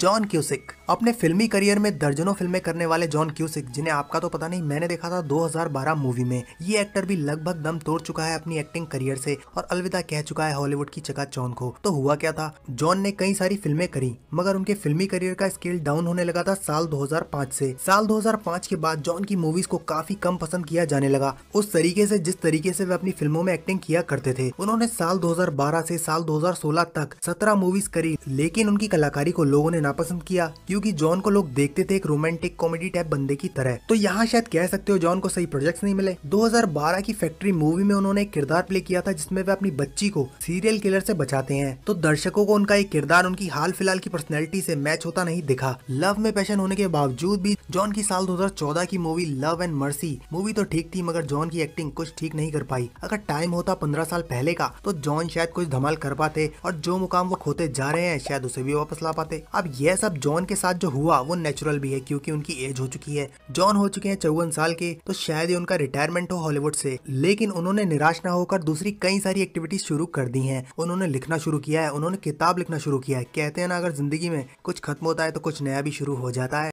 John cusec अपने फिल्मी career में दर्जनों फिल्में करने वाले जॉन क्यूसिक जिन्हें आपका तो पता नहीं मैंने देखा था 2012 मूवी में ये एक्टर भी लगभग दम तोड़ चुका है अपनी एक्टिंग करियर से और अलविदा कह चुका है हॉलीवुड की चकाचौंध को तो हुआ क्या था जॉन ने कई सारी फिल्में करी मगर उनके फिल्मी करियर का स्केल डाउन होने लगा था साल दो से साल दो के बाद जॉन की मूवीज को काफी कम पसंद किया जाने लगा उस तरीके ऐसी जिस तरीके ऐसी वे अपनी फिल्मों में एक्टिंग किया करते थे उन्होंने साल दो हजार साल दो तक सत्रह मूवीज करी लेकिन उनकी कलाकारी को लोगों ने नापसंद किया क्योंकि जॉन को लोग देखते थे एक रोमांटिक कॉमेडी टाइप बंदे की तरह तो यहाँ शायद कह सकते हो जॉन को सही प्रोजेक्ट्स नहीं मिले 2012 की फैक्ट्री मूवी में उन्होंने एक किरदार प्ले किया था जिसमें वे अपनी बच्ची को सीरियल किलर से बचाते हैं तो दर्शकों को उनका एक किरदार उनकी हाल फिलहाल की पर्सनैलिटी से मैच होता नहीं दिखा लव में पैशन होने के बावजूद भी जॉन की साल दो की movie love and mercy movie तो ठीक थी मगर जॉन की एक्टिंग कुछ ठीक नहीं कर पाई अगर टाइम होता पंद्रह साल पहले का तो जॉन शायद कुछ धमाल कर पाते और जो मुकाम वो खोते जा रहे हैं शायद उसे भी वापस ला पाते अब ये सब जॉन के साथ जो हुआ वो नेचुरल भी है क्योंकि उनकी एज हो चुकी है जॉन हो चुके हैं चौवन साल के तो शायद ही उनका रिटायरमेंट हो हॉलीवुड से लेकिन उन्होंने निराश ना होकर दूसरी कई सारी एक्टिविटीज शुरू कर दी हैं उन्होंने लिखना शुरू किया है उन्होंने किताब लिखना शुरू किया है कहते हैं ना अगर जिंदगी में कुछ खत्म होता है तो कुछ नया भी शुरू हो जाता है